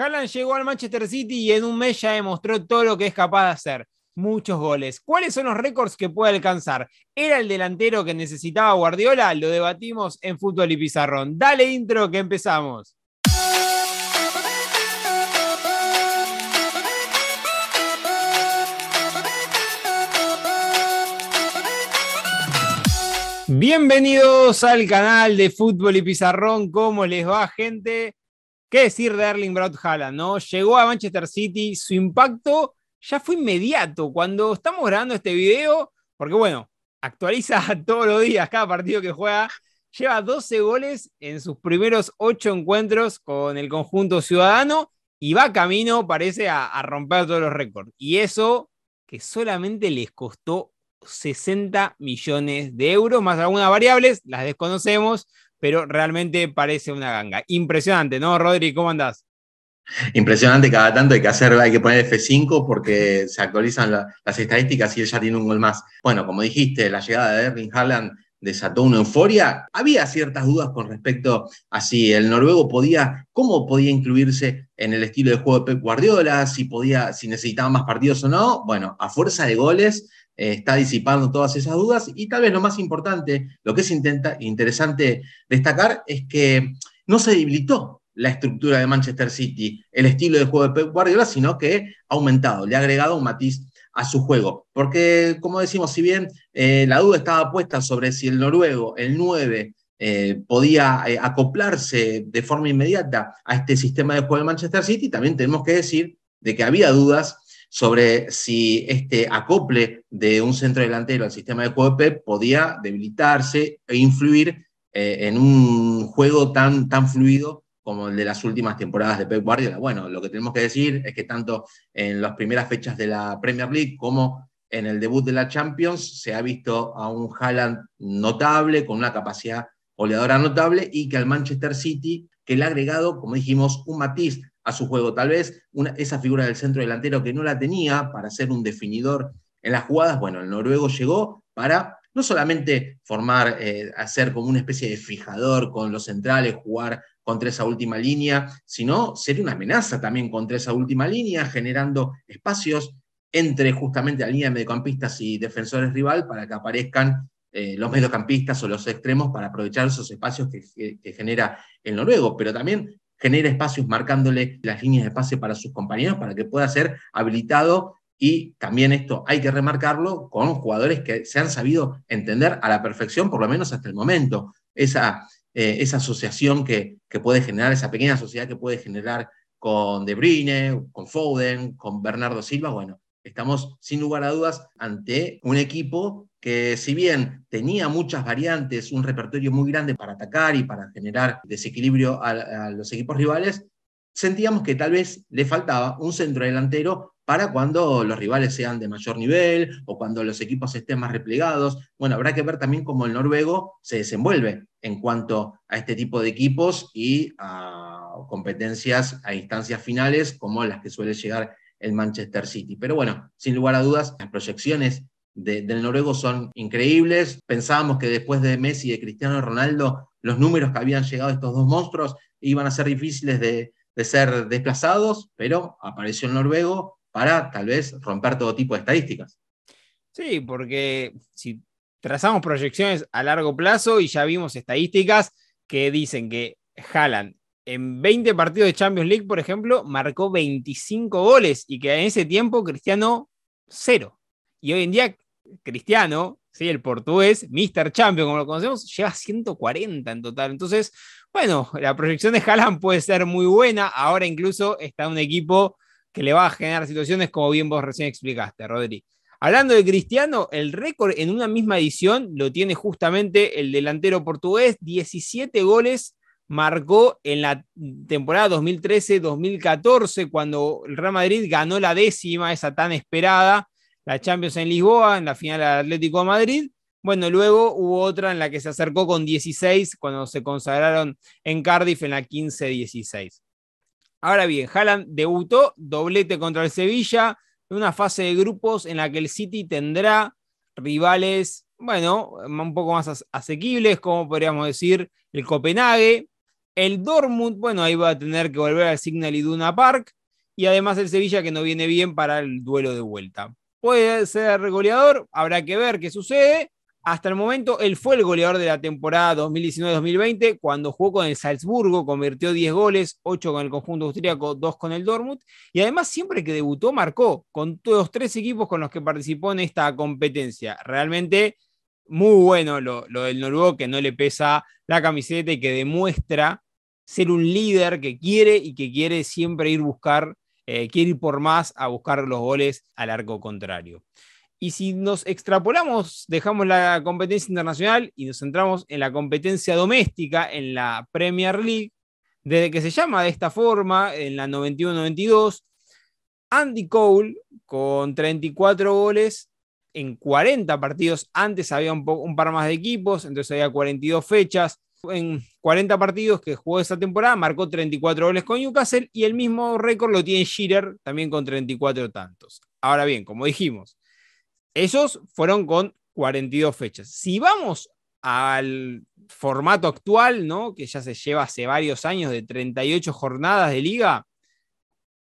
Haaland llegó al Manchester City y en un mes ya demostró todo lo que es capaz de hacer. Muchos goles. ¿Cuáles son los récords que puede alcanzar? ¿Era el delantero que necesitaba Guardiola? Lo debatimos en Fútbol y Pizarrón. Dale intro que empezamos. Bienvenidos al canal de Fútbol y Pizarrón. ¿Cómo les va, gente? ¿Qué decir de Erling Braut Haaland, no? Llegó a Manchester City, su impacto ya fue inmediato. Cuando estamos grabando este video, porque bueno, actualiza todos los días cada partido que juega, lleva 12 goles en sus primeros 8 encuentros con el conjunto ciudadano y va camino, parece, a, a romper todos los récords. Y eso que solamente les costó 60 millones de euros, más algunas variables, las desconocemos, pero realmente parece una ganga. Impresionante, ¿no, Rodri? ¿Cómo andás? Impresionante, cada tanto hay que hacer, hay que poner F5 porque se actualizan las estadísticas y él ya tiene un gol más. Bueno, como dijiste, la llegada de Erling Haaland desató una euforia. Había ciertas dudas con respecto a si el noruego podía, cómo podía incluirse en el estilo de juego de Pep Guardiola, si podía, si necesitaba más partidos o no. Bueno, a fuerza de goles eh, está disipando todas esas dudas. Y tal vez lo más importante, lo que es intenta, interesante destacar, es que no se debilitó la estructura de Manchester City, el estilo de juego de Pep Guardiola, sino que ha aumentado, le ha agregado un matiz a su juego. Porque, como decimos, si bien eh, la duda estaba puesta sobre si el noruego, el 9, eh, podía acoplarse de forma inmediata a este sistema de juego de Manchester City, también tenemos que decir de que había dudas sobre si este acople de un centro delantero al sistema de juego de Pep podía debilitarse e influir eh, en un juego tan, tan fluido como el de las últimas temporadas de Pep Guardiola. Bueno, lo que tenemos que decir es que tanto en las primeras fechas de la Premier League como en el debut de la Champions se ha visto a un Haaland notable, con una capacidad goleadora notable, y que al Manchester City, que le ha agregado, como dijimos, un matiz a su juego. Tal vez una, esa figura del centro delantero que no la tenía para ser un definidor en las jugadas, bueno, el noruego llegó para no solamente formar, eh, hacer como una especie de fijador con los centrales, jugar contra esa última línea, sino ser una amenaza también contra esa última línea, generando espacios entre justamente la línea de mediocampistas y defensores rival para que aparezcan eh, los mediocampistas o los extremos para aprovechar esos espacios que, genera el noruego, pero también genera espacios marcándole las líneas de pase para sus compañeros para que pueda ser habilitado y también esto hay que remarcarlo con jugadores que se han sabido entender a la perfección, por lo menos hasta el momento, esa, eh, esa asociación que, que, puede generar, esa pequeña sociedad que puede generar con De Bruyne, con Foden, con Bernardo Silva, bueno, estamos sin lugar a dudas ante un equipo que si bien tenía muchas variantes, un repertorio muy grande para atacar y para generar desequilibrio a, los equipos rivales, sentíamos que tal vez le faltaba un centro delantero para cuando los rivales sean de mayor nivel o cuando los equipos estén más replegados. Bueno, habrá que ver también cómo el noruego se desenvuelve en cuanto a este tipo de equipos y a competencias a instancias finales como las que suele llegar el Manchester City. Pero bueno, sin lugar a dudas, las proyecciones del noruego son increíbles. Pensábamos que después de Messi y de Cristiano Ronaldo, los números que habían llegado estos dos monstruos iban a ser difíciles de, ser desplazados, pero apareció el noruego para tal vez romper todo tipo de estadísticas. Sí, porque si trazamos proyecciones a largo plazo y ya vimos estadísticas que dicen que Haaland en 20 partidos de Champions League, por ejemplo, marcó 25 goles y que en ese tiempo Cristiano cero. Y hoy en día Cristiano, ¿sí? el portugués, Mr. Champion, como lo conocemos, lleva 140 en total. Entonces, bueno, la proyección de Haaland puede ser muy buena. Ahora incluso está un equipo que le va a generar situaciones como bien vos recién explicaste, Rodri. Hablando de Cristiano, el récord en una misma edición lo tiene justamente el delantero portugués, 17 goles marcó en la temporada 2013-2014, cuando el Real Madrid ganó la décima, esa tan esperada, la Champions en Lisboa, en la final del Atlético de Madrid. Bueno, luego hubo otra en la que se acercó con 16, cuando se consagraron en Cardiff en la 15-16. Ahora bien, Haaland debutó, doblete contra el Sevilla, en una fase de grupos en la que el City tendrá rivales, bueno, un poco más asequibles, como podríamos decir, el Copenhague, el Dortmund, bueno, ahí va a tener que volver al Signal Iduna Park. Y además el Sevilla que no viene bien para el duelo de vuelta. Puede ser goleador, habrá que ver qué sucede. Hasta el momento, él fue el goleador de la temporada 2019-2020, cuando jugó con el Salzburgo, convirtió 10 goles, 8 con el conjunto austríaco, 2 con el Dortmund, y además siempre que debutó marcó con todos los tres equipos con los que participó en esta competencia. Realmente muy bueno lo, lo del noruego, que no le pesa la camiseta y que demuestra ser un líder que quiere y que quiere siempre ir buscar, eh, quiere ir por más a buscar los goles al arco contrario. Y si nos extrapolamos, dejamos la competencia internacional y nos centramos en la competencia doméstica, en la Premier League, desde que se llama de esta forma, en la 91-92, Andy Cole, con 34 goles en 40 partidos, antes había un, un par más de equipos, entonces había 42 fechas, en 40 partidos que jugó esa temporada, marcó 34 goles con Newcastle y el mismo récord lo tiene Shearer también con 34 tantos. Ahora bien, como dijimos, esos fueron con 42 fechas. Si vamos al formato actual, ¿no? que ya se lleva hace varios años de 38 jornadas de liga,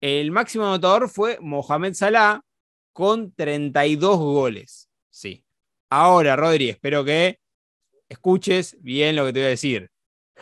el máximo anotador fue Mohamed Salah con 32 goles. Sí. Ahora, Rodri, espero que escuches bien lo que te voy a decir.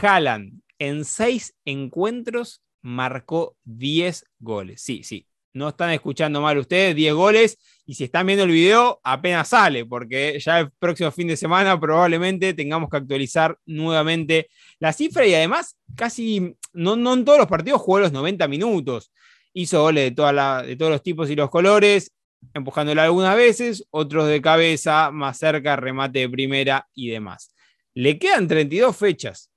Haaland en seis encuentros marcó 10 goles. Sí, sí. No están escuchando mal ustedes, 10 goles. Y si están viendo el video, apenas sale, porque ya el próximo fin de semana probablemente tengamos que actualizar nuevamente la cifra. Y además, casi no, no en todos los partidos jugó los 90 minutos. Hizo goles de, de todos los tipos y los colores empujándola algunas veces, otros de cabeza, más cerca, remate de primera y demás. Le quedan 32 fechas,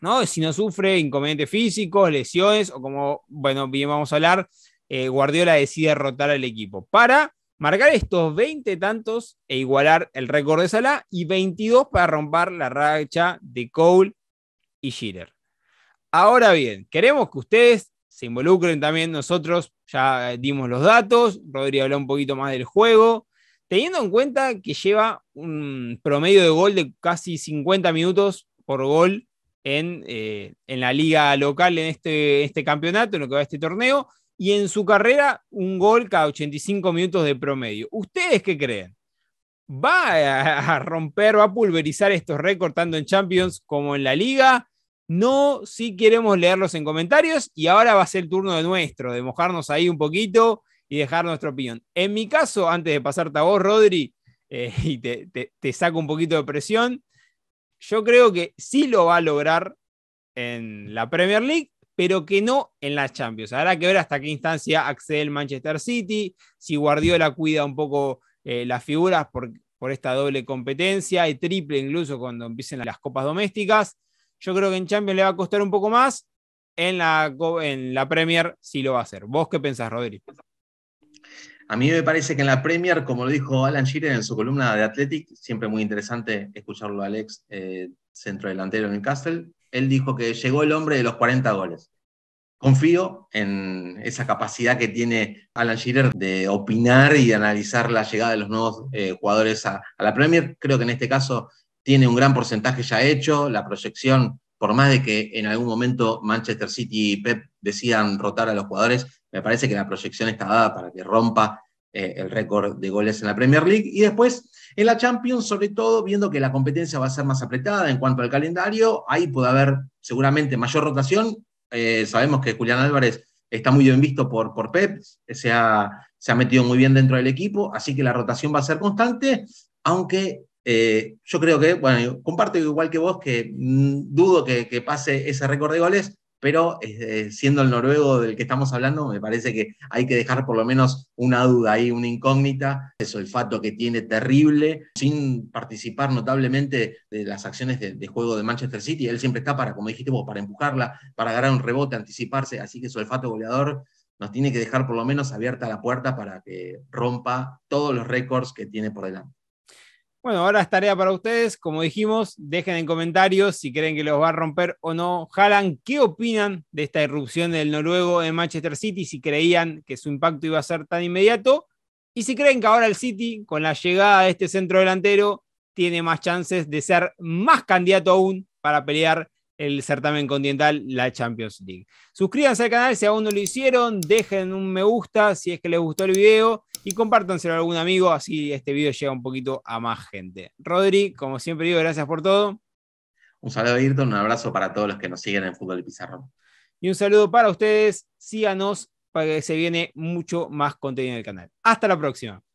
¿no? Si no sufre inconvenientes físicos, lesiones o como, bueno, bien vamos a hablar, eh, Guardiola decide rotar al equipo para marcar estos 20 tantos e igualar el récord de Salah y 22 para romper la racha de Cole y Schiller. Ahora bien, queremos que ustedes se involucren también nosotros, ya eh, dimos los datos, Rodri habló un poquito más del juego, teniendo en cuenta que lleva un promedio de gol de casi 50 minutos por gol eh, en, la liga local en este, este campeonato, en lo que va a este torneo, y en su carrera un gol cada 85 minutos de promedio. ¿Ustedes qué creen? ¿Va a romper, va a pulverizar estos récords tanto en Champions como en la liga? No, si queremos leerlos en comentarios y ahora va a ser el turno de nuestro, de mojarnos ahí un poquito y dejar nuestra opinión. En mi caso, antes de pasarte a vos, Rodri, eh, y te, saco un poquito de presión, yo creo que sí lo va a lograr en la Premier League, pero que no en la Champions. Habrá que ver hasta qué instancia accede el Manchester City, si Guardiola cuida un poco eh, las figuras por, por esta doble competencia y triple incluso cuando empiecen las copas domésticas. Yo creo que en Champions le va a costar un poco más. En la, en la Premier sí lo va a hacer. ¿Vos qué pensás, Rodri? A mí me parece que en la Premier, como lo dijo Alan Shearer en su columna de Athletic, siempre muy interesante escucharlo a Alex, eh, centro delantero en Castle, él dijo que llegó el hombre de los 40 goles. Confío en esa capacidad que tiene Alan Shearer de opinar y analizar la llegada de los nuevos eh, jugadores a, la Premier. Creo que en este caso tiene un gran porcentaje ya hecho, la proyección, por más de que en algún momento Manchester City y Pep decidan rotar a los jugadores, me parece que la proyección está dada para que rompa eh, el récord de goles en la Premier League. Y después en la Champions, sobre todo viendo que la competencia va a ser más apretada en cuanto al calendario, ahí puede haber seguramente mayor rotación. Eh, sabemos que Julián Álvarez está muy bien visto por, por Pep, se ha metido muy bien dentro del equipo, así que la rotación va a ser constante, aunque eh, yo creo que, bueno, comparto igual que vos que mm, dudo que, pase ese récord de goles, pero eh, siendo el noruego del que estamos hablando, me parece que hay que dejar por lo menos una duda ahí, una incógnita, el olfato que tiene terrible, sin participar notablemente de las acciones de, juego de Manchester City, él siempre está para, como dijiste vos, para empujarla, para agarrar un rebote, anticiparse, así que su olfato goleador nos tiene que dejar por lo menos abierta la puerta para que rompa todos los récords que tiene por delante. Bueno, ahora es tarea para ustedes. Como dijimos, dejen en comentarios si creen que los va a romper o no. Jalan, ¿qué opinan de esta irrupción del noruego en Manchester City? Si creían que su impacto iba a ser tan inmediato. Y si creen que ahora el City, con la llegada de este centro delantero, tiene más chances de ser más candidato aún para pelear el certamen continental, la Champions League. Suscríbanse al canal si aún no lo hicieron, dejen un me gusta si es que les gustó el video y compártanselo a algún amigo, así este video llega un poquito a más gente. Rodri, como siempre digo, gracias por todo. Un saludo, Ayrton, un abrazo para todos los que nos siguen en Fútbol y Pizarro. Y un saludo para ustedes, síganos para que se viene mucho más contenido en el canal. Hasta la próxima.